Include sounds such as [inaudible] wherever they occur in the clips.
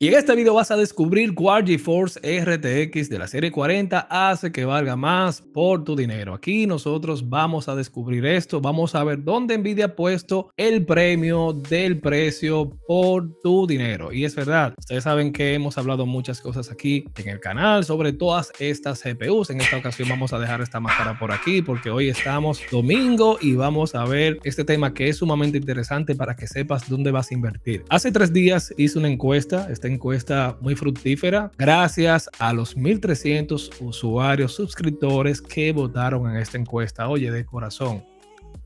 Y en este video vas a descubrir cuál GeForce RTX de la serie 40 hace que valga más por tu dinero. Aquí nosotros vamos a descubrir esto, vamos a ver dónde Nvidia ha puesto el premio del precio por tu dinero. Y es verdad, ustedes saben que hemos hablado muchas cosas aquí en el canal sobre todas estas GPUs. En esta ocasión vamos a dejar esta máscara por aquí porque hoy estamos domingo y vamos a ver este tema que es sumamente interesante para que sepas dónde vas a invertir. Hace tres días hice una encuesta, este encuesta muy fructífera gracias a los 1.300 usuarios suscriptores que votaron en esta encuesta. Oye, de corazón,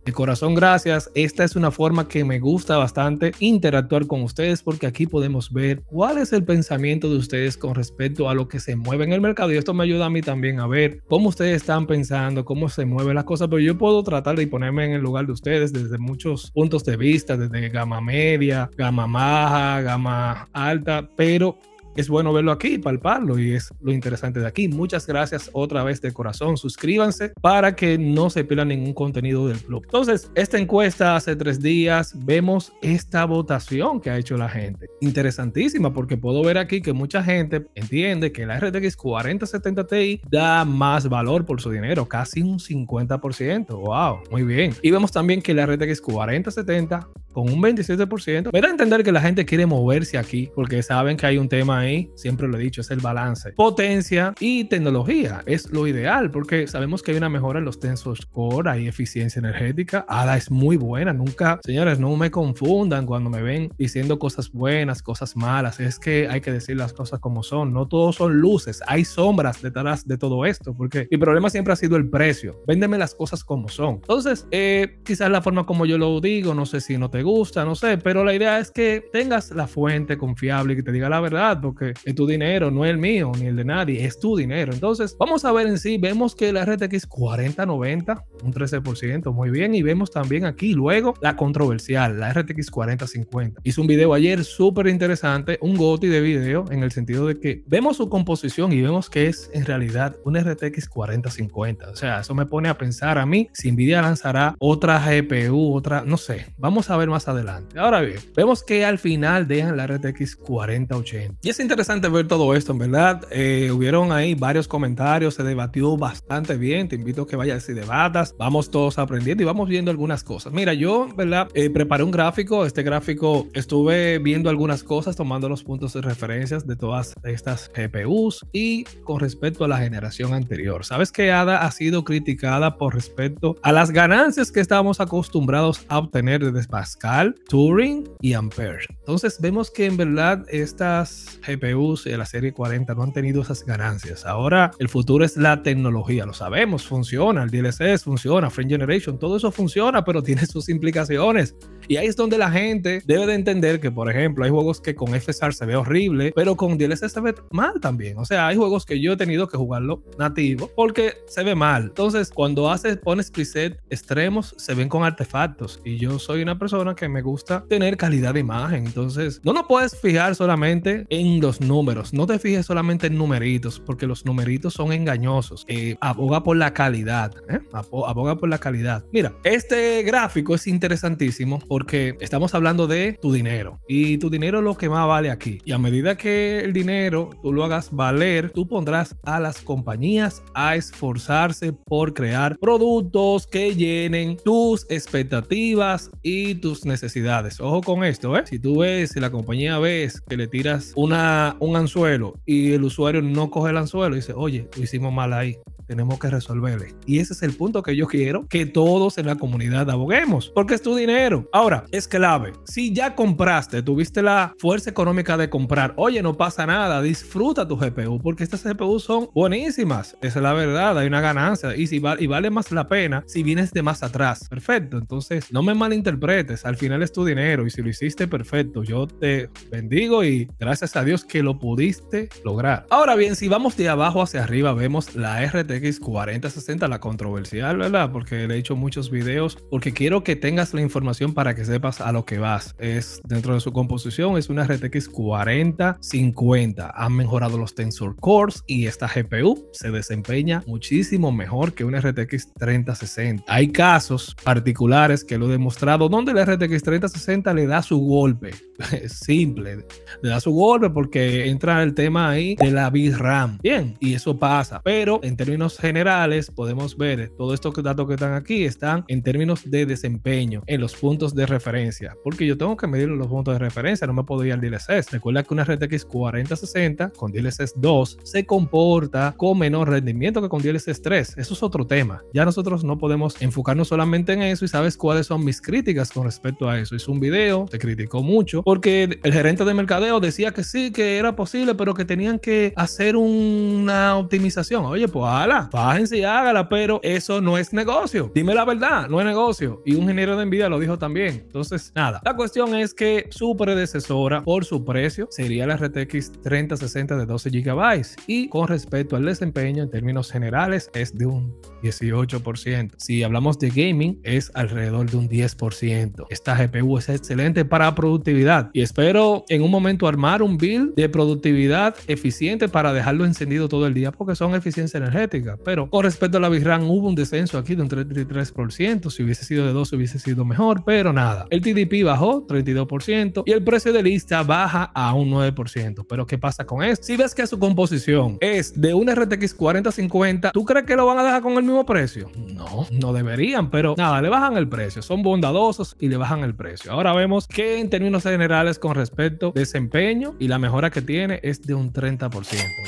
de corazón, gracias. Esta es una forma que me gusta bastante interactuar con ustedes porque aquí podemos ver cuál es el pensamiento de ustedes con respecto a lo que se mueve en el mercado. Y esto me ayuda a mí también a ver cómo ustedes están pensando, cómo se mueven las cosas. Pero yo puedo tratar de ponerme en el lugar de ustedes desde muchos puntos de vista, desde gama media, gama baja, gama alta. Pero es bueno verlo aquí, palparlo y es lo interesante de aquí. Muchas gracias otra vez de corazón. Suscríbanse para que no se pierdan ningún contenido del club. Entonces, esta encuesta hace tres días vemos esta votación que ha hecho la gente. Interesantísima porque puedo ver aquí que mucha gente entiende que la RTX 4070 Ti da más valor por su dinero, casi un 50%. ¡Wow! Muy bien. Y vemos también que la RTX 4070 con un 27% me da a entender que la gente quiere moverse aquí porque saben que hay un tema ahí, siempre lo he dicho, es el balance. Potencia y tecnología es lo ideal porque sabemos que hay una mejora en los tensor core, hay eficiencia energética. ADA es muy buena, nunca, señores, no me confundan cuando me ven diciendo cosas buenas, cosas malas. Es que hay que decir las cosas como son. No todos son luces, hay sombras detrás de todo esto porque mi problema siempre ha sido el precio. Véndeme las cosas como son. Entonces, eh, quizás la forma como yo lo digo, no sé si no te gusta, no sé, pero la idea es que tengas la fuente confiable y que te diga la verdad. Porque que es tu dinero, no es el mío ni el de nadie, es tu dinero. Entonces, vamos a ver en sí, vemos que la RTX 4090, un 13%, muy bien, y vemos también aquí luego la controversial, la RTX 4050. Hice un video ayer súper interesante, un goti de video, en el sentido de que vemos su composición y vemos que es en realidad una RTX 4050. O sea, eso me pone a pensar a mí si Nvidia lanzará otra GPU, otra, no sé, vamos a ver más adelante. Ahora bien, vemos que al final dejan la RTX 4080. Y es interesante ver todo esto, en verdad. Eh, hubieron ahí varios comentarios, se debatió bastante bien. Te invito a que vayas y debatas. Vamos todos aprendiendo y vamos viendo algunas cosas. Mira, yo, ¿verdad? Eh, preparé un gráfico. Este gráfico estuve viendo algunas cosas, tomando los puntos de referencias de todas estas GPUs y con respecto a la generación anterior. Sabes que ADA ha sido criticada por respecto a las ganancias que estábamos acostumbrados a obtener desde Pascal, Turing y Ampere. Entonces, vemos que en verdad estas GPUs de la serie 40 no han tenido esas ganancias. Ahora el futuro es la tecnología, lo sabemos, funciona, el DLC funciona, Frame Generation, todo eso funciona, pero [laughs] tiene sus implicaciones. Y ahí es donde la gente debe de entender que, por ejemplo, hay juegos que con FSR se ve horrible, pero con DLSS se ve mal también. O sea, hay juegos que yo he tenido que jugarlo nativo porque se ve mal. Entonces, cuando haces, pones preset extremos, se ven con artefactos. Y yo soy una persona que me gusta tener calidad de imagen. Entonces, no nos puedes fijar solamente en los números. No te fijes solamente en numeritos, porque los numeritos son engañosos. Eh, aboga por la calidad. ¿eh? aboga por la calidad. Mira, este gráfico es interesantísimo porque porque estamos hablando de tu dinero y tu dinero es lo que más vale aquí. Y a medida que el dinero tú lo hagas valer, tú pondrás a las compañías a esforzarse por crear productos que llenen tus expectativas y tus necesidades. Ojo con esto, ¿eh? Si tú ves, si la compañía ves que le tiras una, un anzuelo y el usuario no coge el anzuelo dice, oye, lo hicimos mal ahí tenemos que resolverle. Y ese es el punto que yo quiero que todos en la comunidad aboguemos, porque es tu dinero. Ahora, es clave. Si ya compraste, tuviste la fuerza económica de comprar, oye, no pasa nada, disfruta tu GPU, porque estas GPU son buenísimas. Esa es la verdad, hay una ganancia y, si y vale más la pena si vienes de más atrás. Perfecto, entonces no me malinterpretes, al final es tu dinero y si lo hiciste, perfecto. Yo te bendigo y gracias a Dios que lo pudiste lograr. Ahora bien, si vamos de abajo hacia arriba, vemos la RT RTX 4060, la controversial, ¿verdad? Porque le he hecho muchos videos, porque quiero que tengas la información para que sepas a lo que vas. Es dentro de su composición, es una RTX 4050. Han mejorado los Tensor Cores y esta GPU se desempeña muchísimo mejor que una RTX 3060. Hay casos particulares que lo he demostrado donde la RTX 3060 le da su golpe. [laughs] Simple, le da su golpe porque entra el tema ahí de la VRAM. Bien, y eso pasa, pero en términos generales, podemos ver todos estos datos que están aquí están en términos de desempeño en los puntos de referencia, porque yo tengo que medir los puntos de referencia, no me puedo ir al DLSS. Recuerda que una red RTX 4060 con DLSS 2 se comporta con menor rendimiento que con DLSS 3. Eso es otro tema. Ya nosotros no podemos enfocarnos solamente en eso y sabes cuáles son mis críticas con respecto a eso. Hice un video, te criticó mucho, porque el gerente de mercadeo decía que sí, que era posible, pero que tenían que hacer una optimización. Oye, pues hágala, y hágala, pero eso no es negocio. Dime la verdad, no es negocio. Y un ingeniero de envidia lo dijo también. Entonces, nada, la cuestión es que su predecesora, por su precio, sería la RTX 3060 de 12 GB. Y con respecto al desempeño, en términos generales, es de un 18%. Si hablamos de gaming, es alrededor de un 10%. Esta GPU es excelente para productividad y espero en un momento armar un build de productividad eficiente para dejarlo encendido todo el día porque son eficiencia energética pero con respecto a la VRAM hubo un descenso aquí de un 33%, si hubiese sido de 12 hubiese sido mejor, pero nada. El TDP bajó 32% y el precio de lista baja a un 9%, pero ¿qué pasa con esto? Si ves que su composición es de un RTX 4050, ¿tú crees que lo van a dejar con el mismo precio? No, no deberían, pero nada, le bajan el precio, son bondadosos y le bajan el precio. Ahora vemos que en términos generales con respecto desempeño y la mejora que tiene es de un 30%.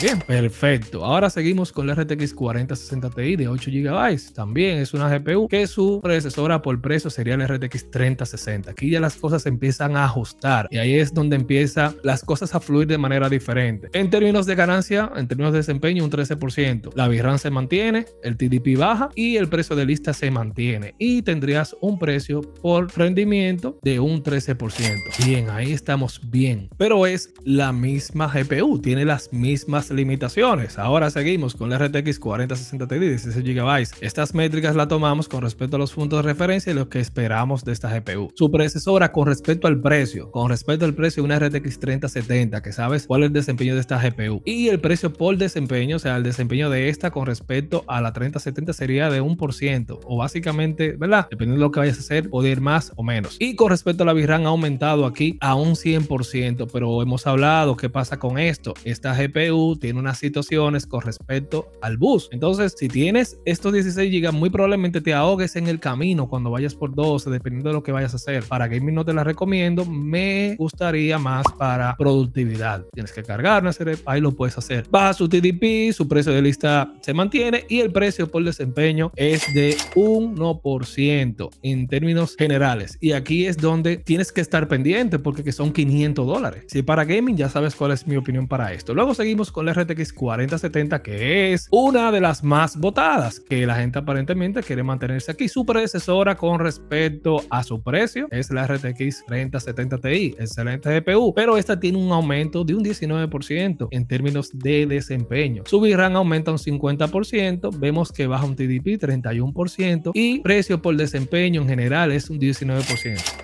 Bien, perfecto. Ahora seguimos con la RTX 40 4060 Ti de 8 GB. También es una GPU que su predecesora por precio sería el RTX 3060. Aquí ya las cosas empiezan a ajustar y ahí es donde empiezan las cosas a fluir de manera diferente. En términos de ganancia, en términos de desempeño, un 13%. La VRAM se mantiene, el TDP baja y el precio de lista se mantiene y tendrías un precio por rendimiento de un 13%. Bien, ahí estamos bien, pero es la misma GPU, tiene las mismas limitaciones. Ahora seguimos con la RTX 4060 TD, 16 GB. Estas métricas las tomamos con respecto a los puntos de referencia y lo que esperamos de esta GPU. Su predecesora con respecto al precio, con respecto al precio de una RTX 3070, que sabes cuál es el desempeño de esta GPU. Y el precio por desempeño, o sea, el desempeño de esta con respecto a la 3070 sería de ciento o básicamente, ¿verdad? Dependiendo de lo que vayas a hacer, puede ir más o menos. Y con respecto a la VRAM ha aumentado aquí a un 100%, pero hemos hablado qué pasa con esto. Esta GPU tiene unas situaciones con respecto al bus entonces, si tienes estos 16 GB, muy probablemente te ahogues en el camino cuando vayas por 12, dependiendo de lo que vayas a hacer. Para gaming no te la recomiendo, me gustaría más para productividad. Tienes que cargar no hacer ahí lo puedes hacer. Baja su TDP, su precio de lista se mantiene y el precio por desempeño es de 1% en términos generales. Y aquí es donde tienes que estar pendiente porque son 500 dólares. Si para gaming ya sabes cuál es mi opinión para esto. Luego seguimos con la RTX 4070 que es una de las más votadas, que la gente aparentemente quiere mantenerse aquí. Su predecesora con respecto a su precio es la RTX 3070 Ti, excelente GPU, pero esta tiene un aumento de un 19% en términos de desempeño. Su VRAM aumenta un 50%, vemos que baja un TDP 31% y precio por desempeño en general es un 19%.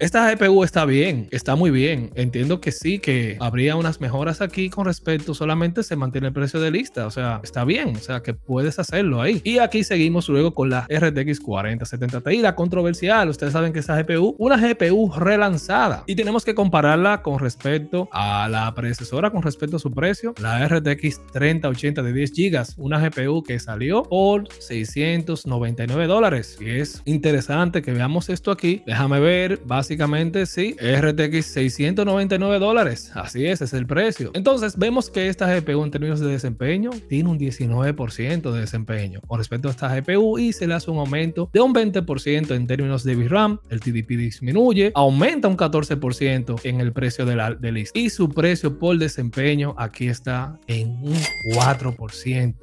Esta GPU está bien, está muy bien. Entiendo que sí, que habría unas mejoras aquí con respecto, solamente se mantiene el precio de lista, o sea, está bien, o sea, que puedes hacerlo ahí. Y aquí seguimos luego con la RTX 4070 Ti, la controversial, ustedes saben que esa GPU, una GPU relanzada. Y tenemos que compararla con respecto a la predecesora, con respecto a su precio, la RTX 3080 de 10 GB, una GPU que salió por 699 dólares. Y es interesante que veamos esto aquí. Déjame ver, va básicamente, sí, RTX 699 dólares. Así es, es el precio. Entonces, vemos que esta GPU en términos de desempeño tiene un 19% de desempeño con respecto a esta GPU y se le hace un aumento de un 20% en términos de VRAM. El TDP disminuye, aumenta un 14% en el precio de la, de list y su precio por desempeño aquí está en un 4%.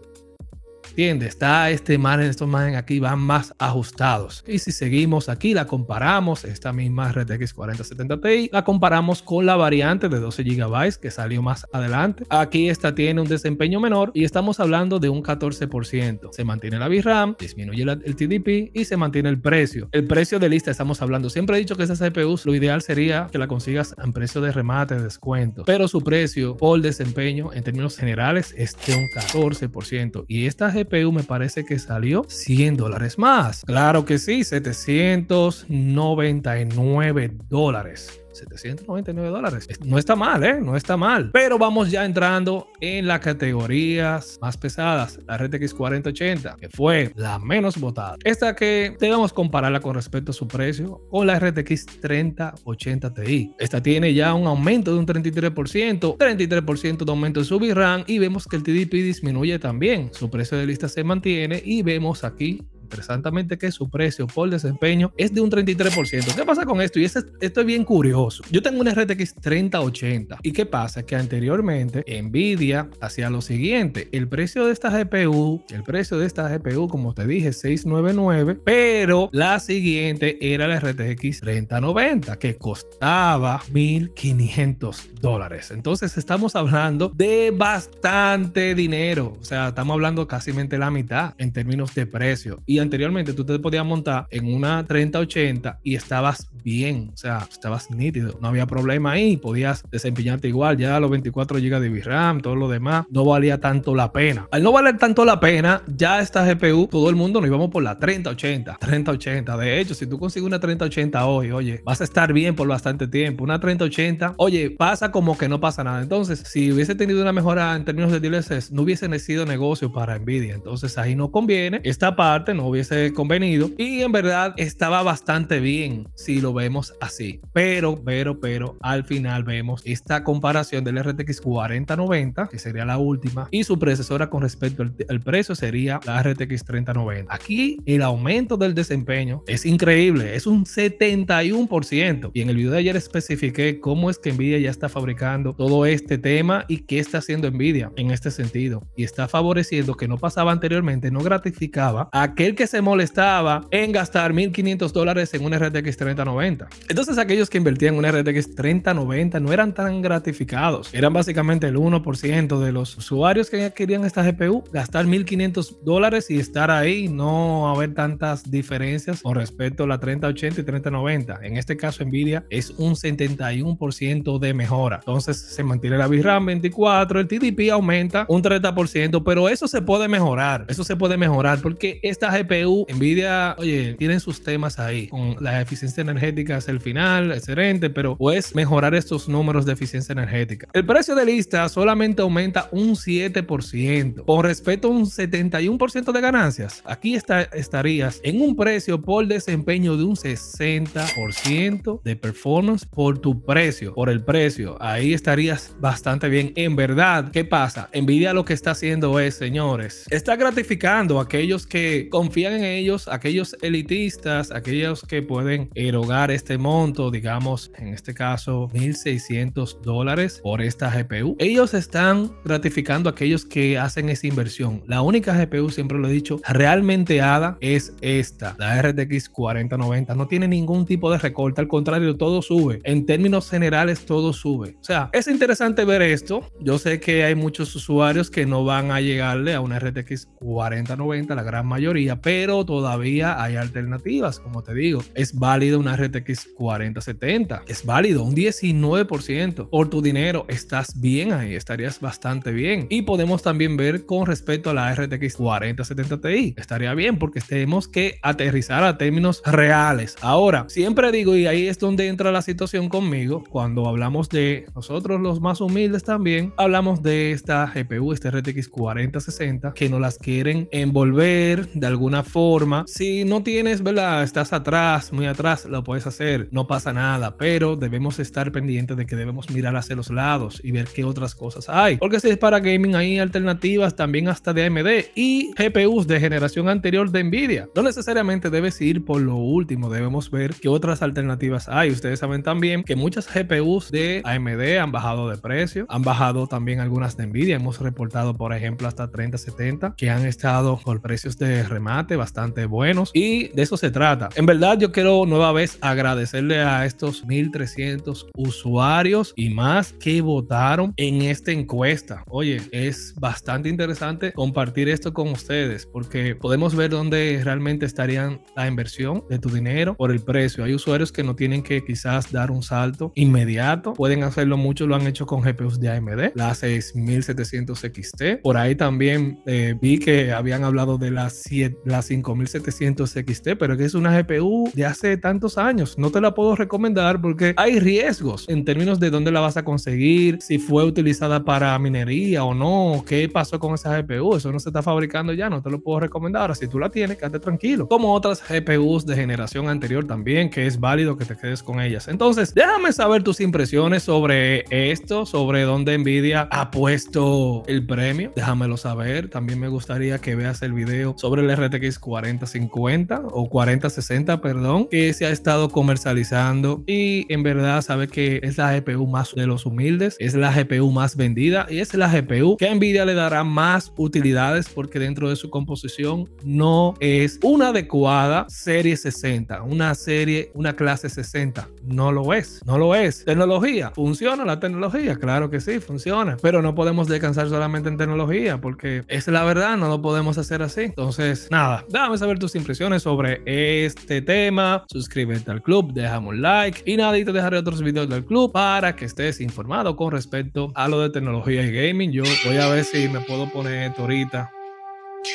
¿Entiendes? Está este en estos margen aquí van más ajustados. Y si seguimos aquí, la comparamos, esta misma RTX 4070 Ti, la comparamos con la variante de 12 GB que salió más adelante. Aquí esta tiene un desempeño menor y estamos hablando de un 14%. Se mantiene la VRAM, disminuye el TDP y se mantiene el precio. El precio de lista estamos hablando. Siempre he dicho que estas gpus lo ideal sería que la consigas en precio de remate, de descuento, pero su precio por desempeño en términos generales es de un 14%. Y gpu PU me parece que salió 100 dólares más. Claro que sí, 799 dólares. 799 dólares. No está mal, ¿eh? No está mal. Pero vamos ya entrando en las categorías más pesadas. La RTX 4080, que fue la menos votada. Esta que debemos compararla con respecto a su precio con la RTX 3080 Ti. Esta tiene ya un aumento de un 33%, 33% de aumento en su VRAM y vemos que el TDP disminuye también. Su precio de lista se mantiene y vemos aquí interesantemente que su precio por desempeño es de un 33%. ¿Qué pasa con esto? Y esto es, bien curioso. Yo tengo una RTX 3080. ¿Y qué pasa? Que anteriormente Nvidia hacía lo siguiente. El precio de esta GPU, el precio de esta GPU, como te dije, 699, pero la siguiente era la RTX 3090, que costaba 1.500 dólares. Entonces estamos hablando de bastante dinero. O sea, estamos hablando casi la mitad en términos de precio anteriormente tú te podías montar en una 3080 y estabas bien, o sea, estabas nítido, no había problema ahí, podías desempeñarte igual, ya los 24 GB de VRAM, todo lo demás, no valía tanto la pena. Al no valer tanto la pena, ya esta GPU, todo el mundo nos íbamos por la 3080, 3080. De hecho, si tú consigues una 3080 hoy, oye, vas a estar bien por bastante tiempo. Una 3080, oye, pasa como que no pasa nada. Entonces, si hubiese tenido una mejora en términos de DLSS, no hubiese sido negocio para Nvidia. Entonces, ahí no conviene. Esta parte no hubiese convenido y en verdad estaba bastante bien si lo vemos así. Pero, pero, pero al final vemos esta comparación del RTX 4090, que sería la última, y su predecesora con respecto al, precio sería la RTX 3090. Aquí el aumento del desempeño es increíble, es un 71%. Y en el video de ayer especifiqué cómo es que Nvidia ya está fabricando todo este tema y qué está haciendo Nvidia en este sentido. Y está favoreciendo que no pasaba anteriormente, no gratificaba a aquel que se molestaba en gastar 1.500 dólares en una RTX 3090. Entonces aquellos que invertían en una RTX 3090 no eran tan gratificados. Eran básicamente el 1% de los usuarios que querían esta GPU, gastar 1.500 dólares y estar ahí, no haber tantas diferencias con respecto a la 3080 y 3090. En este caso Nvidia es un 71% de mejora. Entonces se mantiene la VRAM 24, el TDP aumenta un 30%, pero eso se puede mejorar. Eso se puede mejorar porque esta GPU Envidia, Nvidia, oye, tienen sus temas ahí con la eficiencia energética es el final, excelente, pero puedes mejorar estos números de eficiencia energética. El precio de lista solamente aumenta un 7% con respecto a un 71% de ganancias. Aquí está, estarías en un precio por desempeño de un 60% de performance por tu precio, por el precio. Ahí estarías bastante bien. En verdad, ¿qué pasa? Envidia lo que está haciendo es, señores, está gratificando a aquellos que confían confían en ellos aquellos elitistas, aquellos que pueden erogar este monto, digamos, en este caso, 1.600 dólares por esta GPU. Ellos están gratificando a aquellos que hacen esa inversión. La única GPU, siempre lo he dicho, realmente ADA es esta, la RTX 4090. No tiene ningún tipo de recorte, al contrario, todo sube. En términos generales, todo sube. O sea, es interesante ver esto. Yo sé que hay muchos usuarios que no van a llegarle a una RTX 4090, la gran mayoría, pero todavía hay alternativas, como te digo. Es válido una RTX 4070, es válido un 19% por tu dinero, estás bien ahí, estarías bastante bien. Y podemos también ver con respecto a la RTX 4070 Ti, estaría bien porque tenemos que aterrizar a términos reales. Ahora, siempre digo, y ahí es donde entra la situación conmigo, cuando hablamos de nosotros los más humildes también, hablamos de esta GPU, esta RTX 4060, que nos las quieren envolver de alguna forma. Si no tienes, ¿verdad? Estás atrás, muy atrás, lo puedes hacer, no pasa nada, pero debemos estar pendientes de que debemos mirar hacia los lados y ver qué otras cosas hay. Porque si es para gaming hay alternativas también hasta de AMD y GPUs de generación anterior de Nvidia. No necesariamente debes ir por lo último, debemos ver qué otras alternativas hay. Ustedes saben también que muchas GPUs de AMD han bajado de precio, han bajado también algunas de Nvidia. Hemos reportado, por ejemplo, hasta 3070 que han estado por precios de remate bastante, buenos y de eso se trata. En verdad yo quiero nueva vez agradecerle a estos 1.300 usuarios y más que votaron en esta encuesta. Oye, es bastante interesante compartir esto con ustedes porque podemos ver dónde realmente estarían la inversión de tu dinero por el precio. Hay usuarios que no tienen que quizás dar un salto inmediato, pueden hacerlo mucho, lo han hecho con GPUs de AMD, la 6700 XT. Por ahí también eh, vi que habían hablado de la 7 la 5700 XT, pero que es una GPU de hace tantos años. No te la puedo recomendar porque hay riesgos en términos de dónde la vas a conseguir, si fue utilizada para minería o no, qué pasó con esa GPU. Eso no se está fabricando ya, no te lo puedo recomendar. Ahora, si tú la tienes, quédate tranquilo. Como otras GPUs de generación anterior también, que es válido que te quedes con ellas. Entonces, déjame saber tus impresiones sobre esto, sobre dónde Nvidia ha puesto el premio. Déjamelo saber. También me gustaría que veas el video sobre el RT que es 40-50 o 40-60, perdón, que se ha estado comercializando y en verdad sabe que es la GPU más de los humildes, es la GPU más vendida y es la GPU que a Nvidia le dará más utilidades porque dentro de su composición no es una adecuada serie 60, una serie, una clase 60, no lo es, no lo es. Tecnología, funciona la tecnología, claro que sí, funciona, pero no podemos descansar solamente en tecnología porque es la verdad, no lo podemos hacer así. Entonces, nada nada, déjame saber tus impresiones sobre este tema. Suscríbete al club, déjame un like y nada, y te dejaré otros videos del club para que estés informado con respecto a lo de tecnología y gaming. Yo voy a ver si me puedo poner ahorita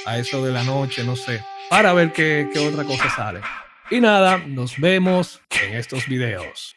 a eso de la noche, no sé, para ver qué, qué otra cosa sale. Y nada, nos vemos en estos videos.